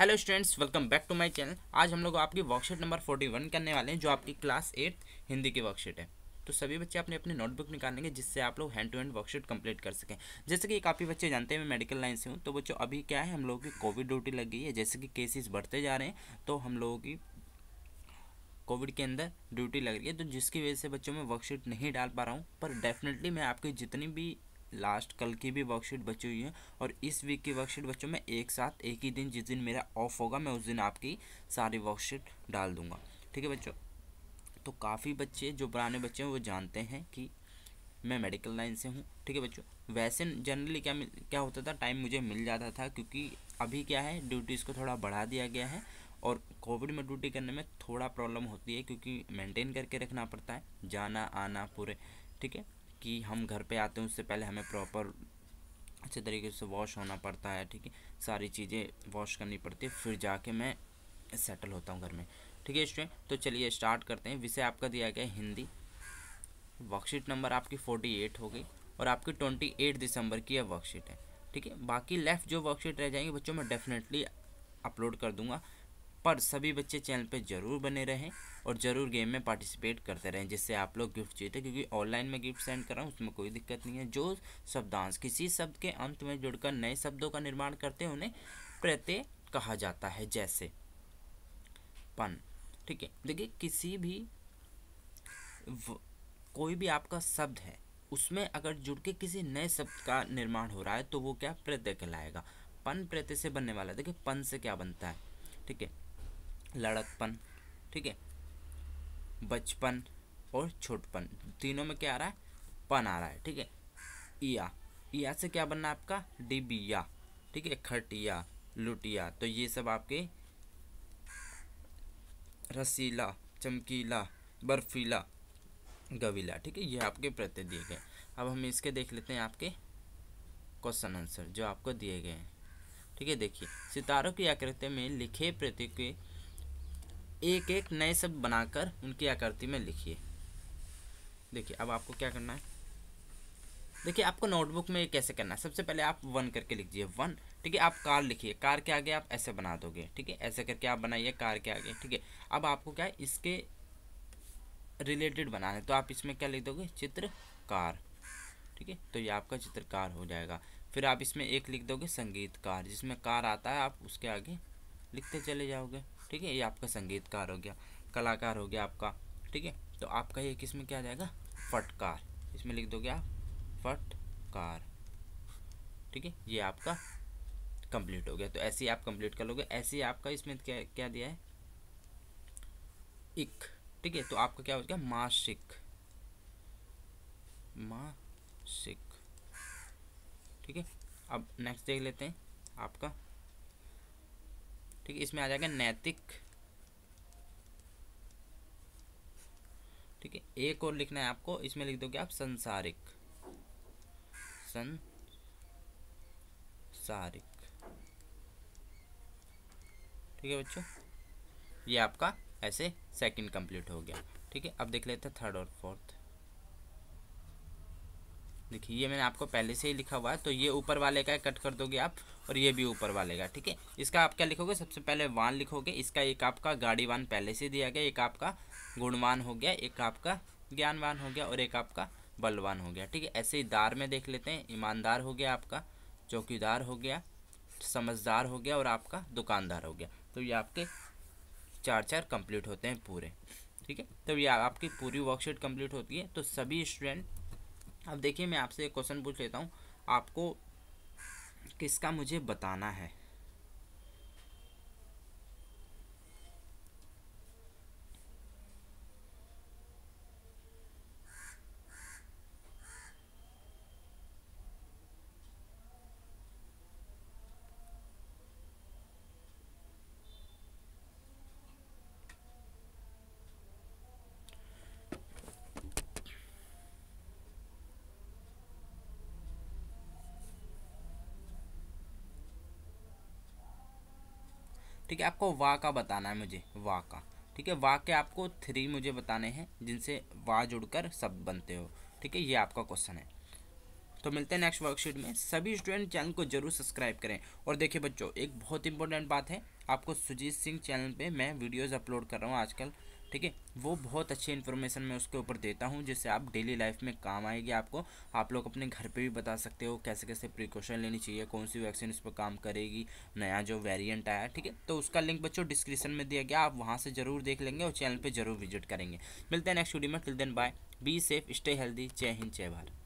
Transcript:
hello students welcome back to my channel आज हम लोग आपकी वर्कशीट नंबर फोर्टी वन करने वाले हैं जो आपकी क्लास एट्थ हिंदी की वर्कशीट है तो सभी बच्चे अपने अपने नोटबुक निकालेंगे जिससे आप लोग hand to hand worksheet complete कर सकें जैसे कि काफ़ी बच्चे जानते हैं मैं मेडिकल लाइन से हूँ तो बच्चों अभी क्या है हम लोगों की कोविड ड्यूटी लग गई है जैसे कि केसेस बढ़ते जा रहे हैं तो हम लोगों की कोविड के अंदर ड्यूटी लग रही है तो जिसकी वजह से बच्चों में वर्कशीट नहीं डाल पा रहा हूँ पर डेफिनेटली मैं आपकी जितनी भी लास्ट कल की भी वर्कशीट बची हुई है और इस वीक की वर्कशीट बच्चों में एक साथ एक ही दिन जिस दिन मेरा ऑफ होगा मैं उस दिन आपकी सारी वर्कशीट डाल दूँगा ठीक है बच्चों तो काफ़ी बच्चे जो पुराने बच्चे हैं वो जानते हैं कि मैं मेडिकल लाइन से हूँ ठीक है बच्चों वैसे जनरली क्या मिल क्या होता था टाइम मुझे मिल जाता था क्योंकि अभी क्या है ड्यूटीज़ को थोड़ा बढ़ा दिया गया है और कोविड में ड्यूटी करने में थोड़ा प्रॉब्लम होती है क्योंकि मेंटेन करके रखना पड़ता है जाना आना पूरे ठीक है कि हम घर पे आते हैं उससे पहले हमें प्रॉपर अच्छे तरीके से वॉश होना पड़ता है ठीक है सारी चीज़ें वॉश करनी पड़ती है फिर जाके मैं सेटल होता हूँ घर में ठीक है स्टूडेंट तो चलिए स्टार्ट करते हैं विषय आपका दिया गया हिंदी वर्कशीट नंबर आपकी फोर्टी एट हो गई और आपकी ट्वेंटी एट दिसंबर की यह वर्कशीट है ठीक है बाकी लेफ़्ट जो वर्कशीट रह जाएंगी बच्चों में डेफिनेटली अपलोड कर दूंगा पर सभी बच्चे चैनल पे ज़रूर बने रहें और ज़रूर गेम में पार्टिसिपेट करते रहें जिससे आप लोग गिफ्ट जीते क्योंकि ऑनलाइन में गिफ्ट सेंड कर रहा हूँ उसमें कोई दिक्कत नहीं है जो शब्दांश किसी शब्द के अंत में जुड़कर नए शब्दों का निर्माण करते हैं उन्हें प्रत्यय कहा जाता है जैसे पन ठीक है देखिए किसी भी कोई भी आपका शब्द है उसमें अगर जुड़ के किसी नए शब्द का निर्माण हो रहा है तो वो क्या प्रत्यय कहलाएगा पन प्रत्यय से बनने वाला है देखिए पन से क्या बनता है ठीक है लड़कपन ठीक है बचपन और छोटपन तीनों में क्या आ रहा है पन आ रहा है ठीक है ईया ईया से क्या बनना है आपका डिबिया ठीक है खटिया लुटिया तो ये सब आपके रसीला चमकीला बर्फीला गवीला ठीक है ये आपके प्रत्यय दिए गए अब हम इसके देख लेते हैं आपके क्वेश्चन आंसर जो आपको दिए गए हैं ठीक है देखिए सितारों की आकृति में लिखे प्रत्यय के एक एक नए शब्द बनाकर उनकी आकृति में लिखिए देखिए अब आपको क्या करना है देखिए आपको नोटबुक में ये कैसे करना है सबसे पहले आप वन करके लिखिए वन ठीक है आप कार लिखिए कार के आगे आप ऐसे बना दोगे ठीक है ऐसे करके आप बनाइए कार के आगे ठीक है अब आपको क्या है इसके रिलेटेड बनाना है तो आप इसमें क्या लिख दोगे चित्रकार ठीक है तो ये आपका चित्रकार हो जाएगा फिर आप इसमें एक लिख दोगे संगीतकार जिसमें कार आता है आप उसके आगे लिखते चले जाओगे ठीक है ये आपका संगीतकार हो गया कलाकार हो गया आपका ठीक है तो आपका ये किस में क्या जाएगा फटकार इसमें लिख दोगे आप फटकार ठीक है ये आपका कंप्लीट हो गया तो ऐसे ही आप कंप्लीट कर लोगे ऐसे ही आपका इसमें क्या क्या दिया है इक ठीक है तो आपका क्या हो गया मासिक मासिक ठीक है अब नेक्स्ट देख लेते हैं आपका ठीक है इसमें आ जाएगा नैतिक ठीक है एक और लिखना है आपको इसमें लिख दोगे आप संसारिक संसारिक ठीक है बच्चों ये आपका ऐसे सेकंड कंप्लीट हो गया ठीक है अब देख लेते हैं थर्ड और फोर्थ देखिए ये मैंने आपको पहले से ही लिखा हुआ है तो ये ऊपर वाले का कट कर दोगे आप और ये भी ऊपर वाले का ठीक है इसका आप क्या लिखोगे सबसे पहले वान लिखोगे इसका एक आपका गाड़ी वान पहले से दिया गया एक आपका गुणवान हो गया एक आपका ज्ञानवान हो गया और एक आपका बलवान हो गया ठीक है ऐसे ही दार में देख लेते हैं ईमानदार हो गया आपका चौकीदार हो गया समझदार हो गया और आपका दुकानदार हो गया तो ये आपके चार चार कंप्लीट होते हैं पूरे ठीक है तो ये आपकी पूरी वर्कशीट कंप्लीट होती है तो सभी स्टूडेंट अब देखिए मैं आपसे एक क्वेश्चन पूछ लेता हूँ आपको किसका मुझे बताना है ठीक है आपको वा का बताना है मुझे वा का ठीक है वा के आपको थ्री मुझे बताने हैं जिनसे वा जुड़कर शब्द बनते हो ठीक है ये आपका क्वेश्चन है तो मिलते हैं नेक्स्ट वर्कशीट में सभी स्टूडेंट चैनल को जरूर सब्सक्राइब करें और देखिए बच्चों एक बहुत इंपॉर्टेंट बात है आपको सुजीत सिंह चैनल पे मैं वीडियोस अपलोड कर रहा हूँ आजकल ठीक है वो बहुत अच्छी इन्फॉर्मेशन मैं उसके ऊपर देता हूँ जिससे आप डेली लाइफ में काम आएगी आपको आप लोग अपने घर पे भी बता सकते हो कैसे कैसे प्रिकॉशन लेनी चाहिए कौन सी वैक्सीन उस पर काम करेगी नया जो वेरिएंट आया ठीक है तो उसका लिंक बच्चों डिस्क्रिप्शन में दिया गया आप वहाँ से जरूर देख लेंगे और चैनल पर जरूर विजिट करेंगे मिलते हैं नेक्स्ट वीडियो में till then bye be safe stay healthy जय हिंद जय भारत